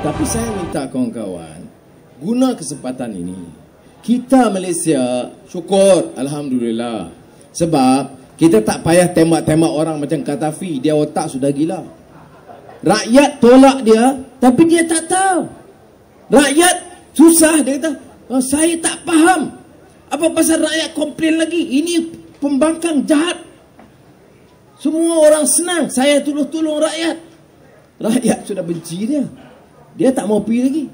Tapi saya minta kawan-kawan Guna kesempatan ini Kita Malaysia syukur Alhamdulillah Sebab kita tak payah tembak-tembak orang macam Katafi Dia otak sudah gila Rakyat tolak dia Tapi dia tak tahu Rakyat susah dia kata oh, Saya tak faham Apa pasal rakyat komplain lagi Ini pembangkang jahat semua orang senang saya tolong-tolong rakyat. Rakyat sudah benci dia. Dia tak mau pergi lagi.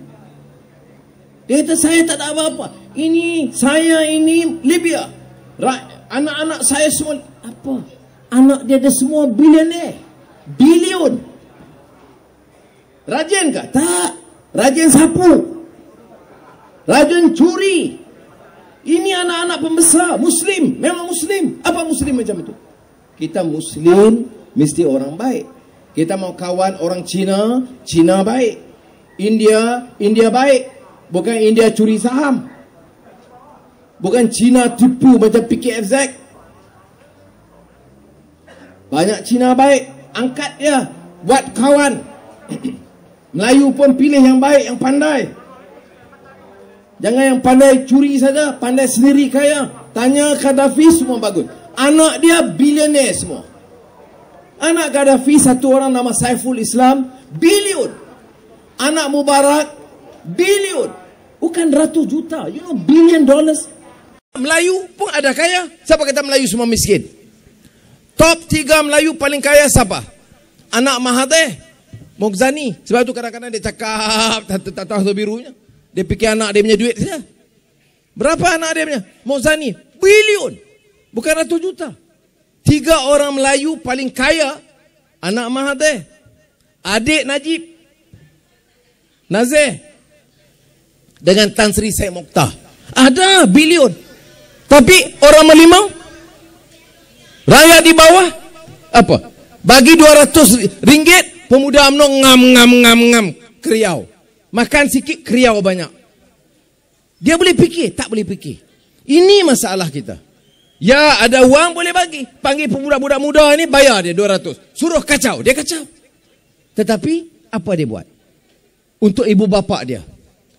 Dia kata saya tak ada apa-apa. Ini saya ini Libya. Anak-anak saya semua apa? Anak dia ada semua bilioner. Bilion. Rajin ke? Tak. Rajin sapu. Rajin curi. Ini anak-anak pembesar. Muslim. Memang Muslim. Apa Muslim macam itu? Kita Muslim mesti orang baik. Kita mau kawan orang Cina. Cina baik. India India baik bukan India curi saham bukan China tipu macam PKFZ banyak China baik angkat dia buat kawan Melayu pun pilih yang baik yang pandai jangan yang pandai curi saja pandai sendiri kaya tanya Gaddafi semua bagus anak dia bilioner semua anak Gaddafi satu orang nama Saiful Islam billionaire anak mubarak bilion bukan ratus juta you know billion dollars Melayu pun ada kaya siapa kata Melayu semua miskin top 3 Melayu paling kaya siapa anak Mahathir Mokzani sebab tu kadang-kadang dia cakap tak tahu birunya dia fikir anak dia punya duit saja ya. berapa anak dia punya Mokzani bilion bukan ratus juta tiga orang Melayu paling kaya anak Mahathir adik Najib Nazir dengan Tan Sri Syed Mokhtar ada bilion tapi orang melimau rakyat di bawah apa bagi 200 ringgit pemuda UMNO ngam ngam ngam ngam keriau makan sikit keriau banyak dia boleh fikir tak boleh fikir ini masalah kita ya ada wang boleh bagi panggil pemuda pemuda muda ini bayar dia 200 suruh kacau dia kacau tetapi apa dia buat untuk ibu bapa dia.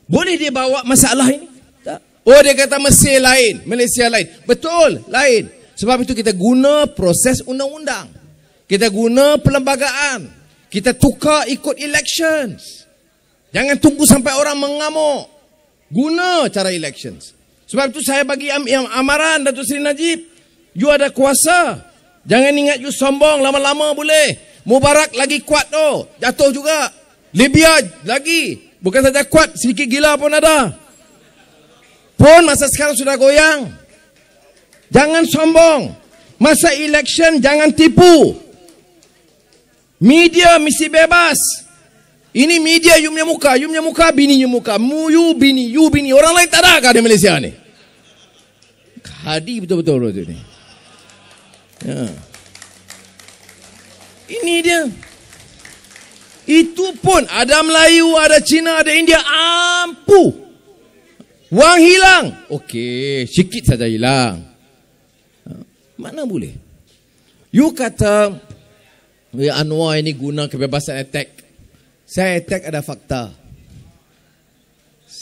Boleh dia bawa masalah ini? Tak. Oh dia kata Mesir lain, Malaysia lain. Betul, lain. Sebab itu kita guna proses undang-undang. Kita guna perlembagaan. Kita tukar ikut elections. Jangan tunggu sampai orang mengamuk. Guna cara elections. Sebab itu saya bagi am am amaran Datuk Seri Najib. You ada kuasa. Jangan ingat you sombong lama-lama boleh. Mubarak lagi kuat tu. Jatuh juga. Libya lagi bukan saja kuat sedikit gila pun ada pun masa sekarang sudah goyang jangan sombong masa election jangan tipu media mesti bebas ini media you punya muka you punya muka bini you muka mu you bini you bini orang lain tak ada kah di Malaysia ni kadi betul-betul ni ya. ini dia itu pun ada Melayu, ada Cina, ada India. Ampuh. Wang hilang. Okey, sikit saja hilang. Mana boleh? You kata, ya Anwar ini guna kebebasan attack. Saya attack ada fakta.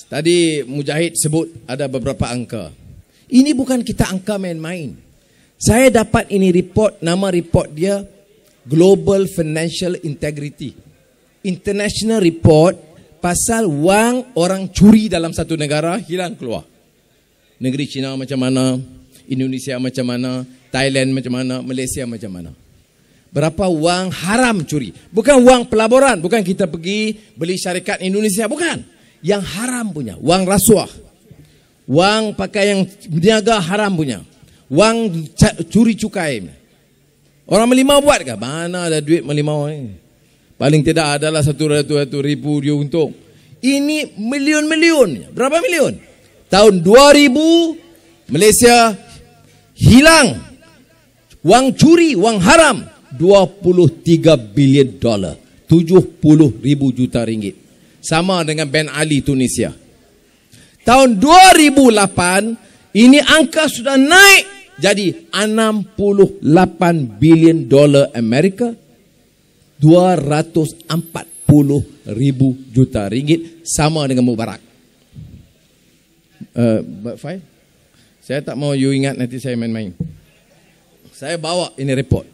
Tadi Mujahid sebut ada beberapa angka. Ini bukan kita angka main-main. Saya dapat ini report, nama report dia Global Financial Integrity international report pasal wang orang curi dalam satu negara hilang keluar. Negeri China macam mana, Indonesia macam mana, Thailand macam mana, Malaysia macam mana. Berapa wang haram curi? Bukan wang pelaburan, bukan kita pergi beli syarikat Indonesia, bukan. Yang haram punya, wang rasuah. Wang pakai yang berniaga haram punya. Wang curi cukai. Orang melimau buat ke? Mana ada duit melimau ni? Eh? Paling tidak adalah satu ratus satu ribu dia untung. Ini million-million. Berapa million? Tahun 2000 Malaysia hilang wang curi, wang haram 23 bilion dolar. 70 ribu juta ringgit. Sama dengan Ben Ali Tunisia. Tahun 2008 ini angka sudah naik jadi 68 billion dollar Amerika 240 ribu juta ringgit sama dengan Mubarak. Uh, eh, Fai, saya tak mau you ingat nanti saya main-main. Saya bawa ini report.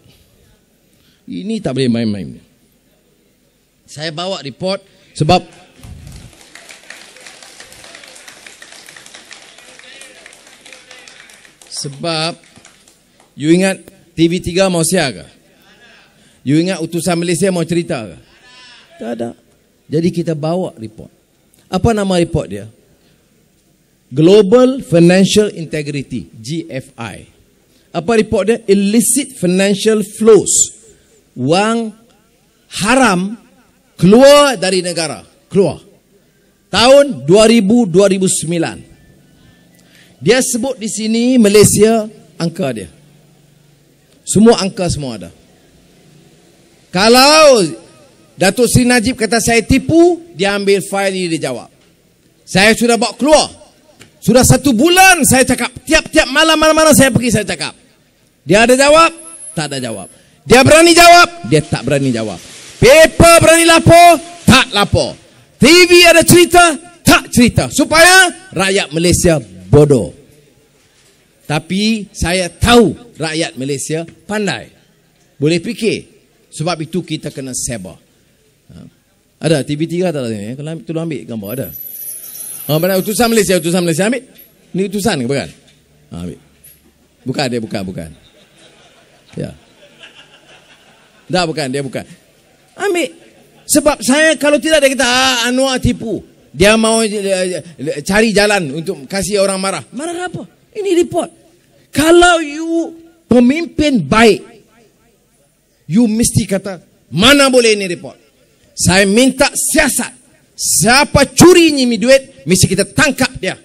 Ini tak boleh main-main. Saya bawa report sebab sebab you ingat TV3 mau siaga? You ingat utusan Malaysia mau cerita ke? Tak ada. Jadi kita bawa report. Apa nama report dia? Global Financial Integrity, GFI. Apa report dia? Illicit financial flows. Wang haram keluar dari negara. Keluar. Tahun 2000-2009. Dia sebut di sini Malaysia angka dia. Semua angka semua ada. Kalau Datuk Sri Najib kata saya tipu, dia ambil fail dia jawab. Saya sudah bawa keluar. Sudah satu bulan saya cakap. Tiap-tiap malam mana mana saya pergi saya cakap. Dia ada jawab? Tak ada jawab. Dia berani jawab? Dia tak berani jawab. Paper berani lapor? Tak lapor. TV ada cerita? Tak cerita. Supaya rakyat Malaysia bodoh. Tapi saya tahu rakyat Malaysia pandai. Boleh fikir. Sebab itu kita kena sabar. Ha. Ada TV3 tak ada sini? Kalau ambil gambar ada. Ha, pada utusan Malaysia, utusan Malaysia ambil. Ni utusan ke bukan? Ha, ambil. Bukan dia bukan bukan. Ya. Dah bukan dia bukan. Ambil. Sebab saya kalau tidak dia kata ah, Anwar ah, tipu. Dia mau cari jalan untuk kasih orang marah. Marah apa? Ini report. Kalau you pemimpin baik, You mesti kata, mana boleh ini report? Saya minta siasat. Siapa curi ini duit, mesti kita tangkap dia.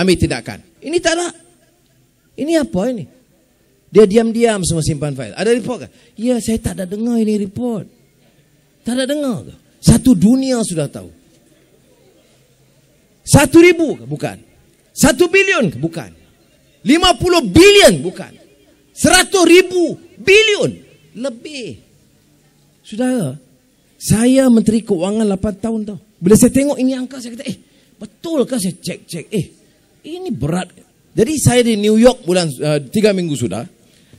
Ambil tindakan. Ini tak nak. Ini apa ini? Dia diam-diam semua simpan fail. Ada report kan? Ya, saya tak ada dengar ini report. Tak ada dengar ke? Satu dunia sudah tahu. Satu ribu ke? Bukan. Satu bilion ke? Bukan. Lima puluh bilion? Bukan. Seratus ribu bilion? Lebih. Saudara, saya menteri keuangan 8 tahun tau. Bila saya tengok ini angka, saya kata, eh, betul ke saya cek-cek? Eh, ini berat. Jadi saya di New York bulan uh, eh, 3 minggu sudah,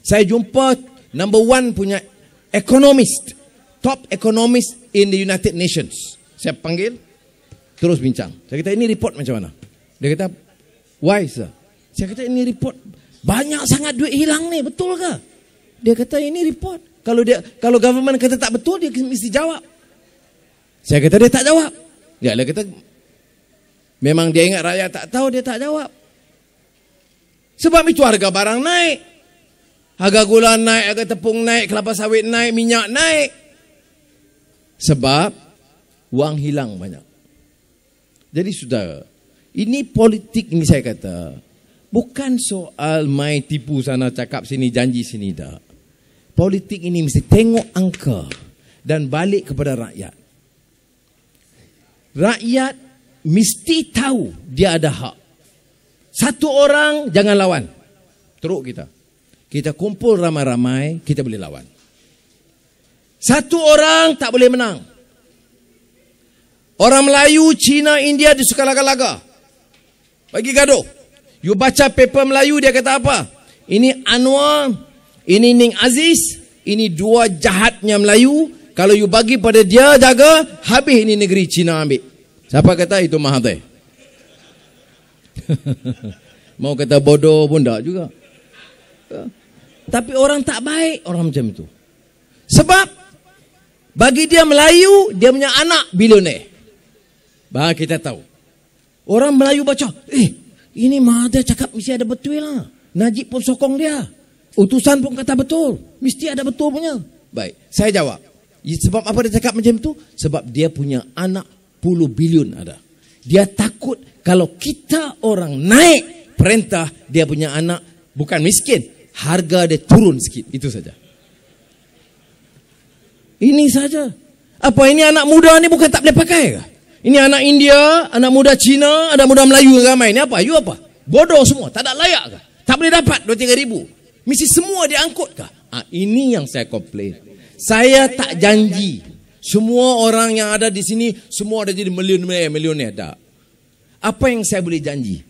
saya jumpa number one punya economist, top economist in the United Nations. Saya panggil, terus bincang. Saya kata, ini report macam mana? Dia kata, why lah. sir? Saya kata, ini report banyak sangat duit hilang ni, betul ke? Dia kata ini report. Kalau dia kalau government kata tak betul dia mesti jawab. Saya kata dia tak jawab. Ya dia kata memang dia ingat rakyat tak tahu dia tak jawab. Sebab itu harga barang naik. Harga gula naik, harga tepung naik, kelapa sawit naik, minyak naik. Sebab wang hilang banyak. Jadi sudah. ini politik ini saya kata. Bukan soal mai tipu sana cakap sini janji sini dah politik ini mesti tengok angka dan balik kepada rakyat. Rakyat mesti tahu dia ada hak. Satu orang jangan lawan. Teruk kita. Kita kumpul ramai-ramai, kita boleh lawan. Satu orang tak boleh menang. Orang Melayu, Cina, India dia suka laga-laga. Bagi gaduh. You baca paper Melayu dia kata apa? Ini Anwar ini Ning Aziz, ini dua jahatnya Melayu. Kalau you bagi pada dia jaga, habis ini negeri Cina ambil. Siapa kata itu Mahathir? Mau kata bodoh pun tak juga. Tapi orang tak baik orang macam itu. Sebab bagi dia Melayu, dia punya anak bilioner. Bah kita tahu. Orang Melayu baca, eh ini Mahathir cakap mesti ada betul lah. Najib pun sokong dia. Utusan pun kata betul. Mesti ada betul punya. Baik, saya jawab. Sebab apa dia cakap macam tu? Sebab dia punya anak puluh bilion ada. Dia takut kalau kita orang naik perintah, dia punya anak bukan miskin. Harga dia turun sikit. Itu saja. Ini saja. Apa ini anak muda ni bukan tak boleh pakai ke? Ini anak India, anak muda Cina, anak muda Melayu ramai. Ini apa? You apa? Bodoh semua. Tak ada layak ke? Tak boleh dapat 2-3 ribu. Mesti semua dia angkut ke? Ha, ah, ini yang saya komplain. Saya tak janji semua orang yang ada di sini semua ada jadi milioner, milioner tak? Apa yang saya boleh janji?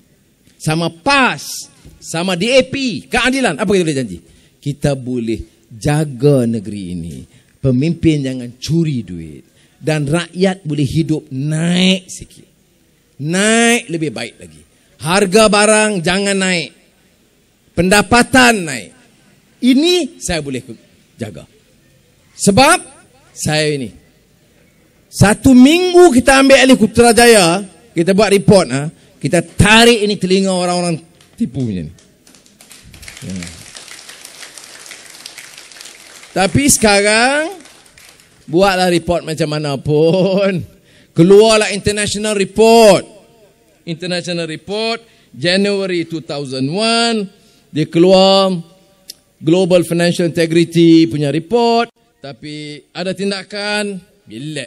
Sama PAS, sama DAP, keadilan. Apa kita boleh janji? Kita boleh jaga negeri ini. Pemimpin jangan curi duit. Dan rakyat boleh hidup naik sikit. Naik lebih baik lagi. Harga barang jangan naik pendapatan naik. Ini saya boleh jaga. Sebab saya ini. Satu minggu kita ambil alih Kutrajaya, kita buat report, ha? kita tarik ini telinga orang-orang tipu punya ni. Hmm. Tapi sekarang, buatlah report macam mana pun. Keluarlah international report. International report, January 2001, dia keluar Global Financial Integrity punya report tapi ada tindakan bila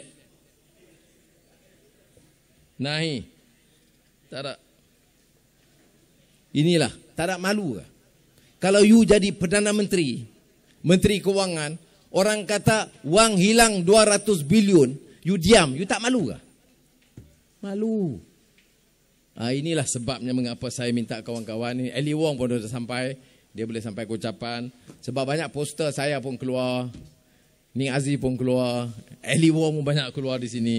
Nahi tak ada inilah tak ada malu ke kalau you jadi Perdana Menteri Menteri Kewangan orang kata wang hilang 200 bilion you diam you tak malu ke malu Uh, inilah sebabnya mengapa saya minta kawan-kawan ini. Ellie Wong pun dah sampai. Dia boleh sampai ke ucapan. Sebab banyak poster saya pun keluar. Ning Aziz pun keluar. Ellie Wong pun banyak keluar di sini.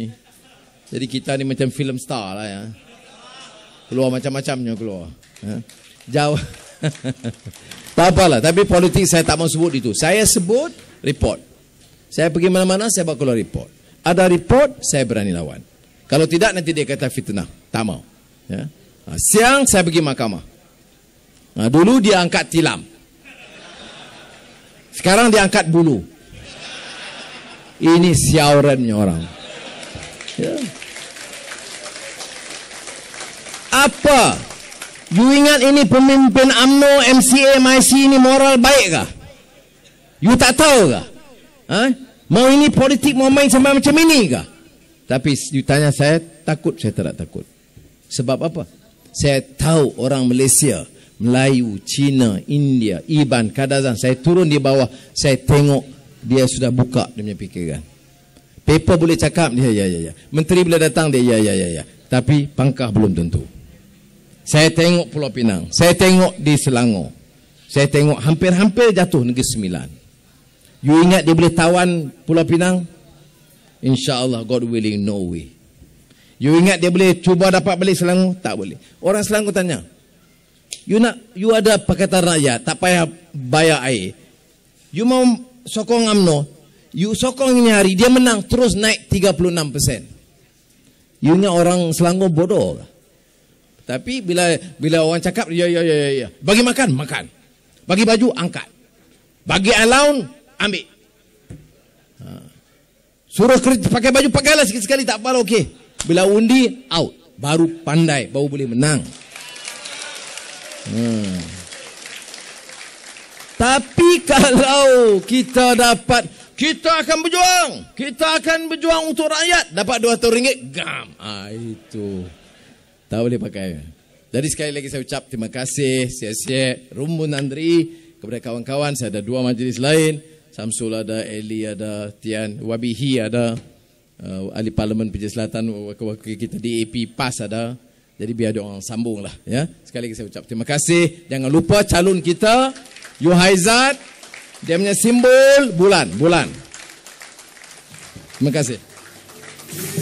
Jadi kita ni macam film star lah ya. Keluar macam-macamnya keluar. Ha? Jauh. tak lah. Tapi politik saya tak mau sebut itu. Saya sebut report. Saya pergi mana-mana, saya bawa keluar report. Ada report, saya berani lawan. Kalau tidak, nanti dia kata fitnah. Tak mau. Ya. Ha, siang saya pergi mahkamah. Ha, dulu dia angkat tilam. Sekarang dia angkat bulu. Ini siaurannya orang. Ya. Apa? You ingat ini pemimpin UMNO, MCA, MIC ini moral baik kah? You tak tahu kah? Ha? Mau ini politik, mau main sampai macam ini kah? Tapi you tanya saya, takut saya tak takut. Sebab apa? Saya tahu orang Malaysia, Melayu, Cina, India, Iban, Kadazan, saya turun di bawah, saya tengok dia sudah buka dia punya fikiran. Paper boleh cakap dia ya, ya ya ya. Menteri boleh datang dia ya ya ya ya. Tapi pangkah belum tentu. Saya tengok Pulau Pinang, saya tengok di Selangor. Saya tengok hampir-hampir jatuh Negeri Sembilan. You ingat dia boleh tawan Pulau Pinang? InsyaAllah God willing, no way. You ingat dia boleh cuba dapat balik Selangor? Tak boleh. Orang Selangor tanya. You nak you ada pakatan rakyat, tak payah bayar air. You mau sokong amno, you sokong ini hari, dia menang terus naik 36%. You ingat orang Selangor bodoh Tapi bila bila orang cakap, ya, ya, ya, ya. Bagi makan, makan. Bagi baju, angkat. Bagi allowance, ambil. Suruh kerja, pakai baju, pakailah sekali-sekali, tak apa okey. Bila undi out Baru pandai Baru boleh menang hmm. Tapi kalau kita dapat Kita akan berjuang Kita akan berjuang untuk rakyat Dapat RM200 ringgit, Gam ah, Itu Tak boleh pakai Jadi sekali lagi saya ucap terima kasih Sia-sia Rumbun Andri Kepada kawan-kawan Saya ada dua majlis lain Samsul ada Eli ada Tian Wabihi ada uh, ahli parlimen Pejabat Selatan wakil-wakil kita di AP PAS ada jadi biar dia orang sambung lah ya. sekali lagi saya ucap terima kasih jangan lupa calon kita Yuhaizat dia punya simbol bulan bulan terima kasih Thank you.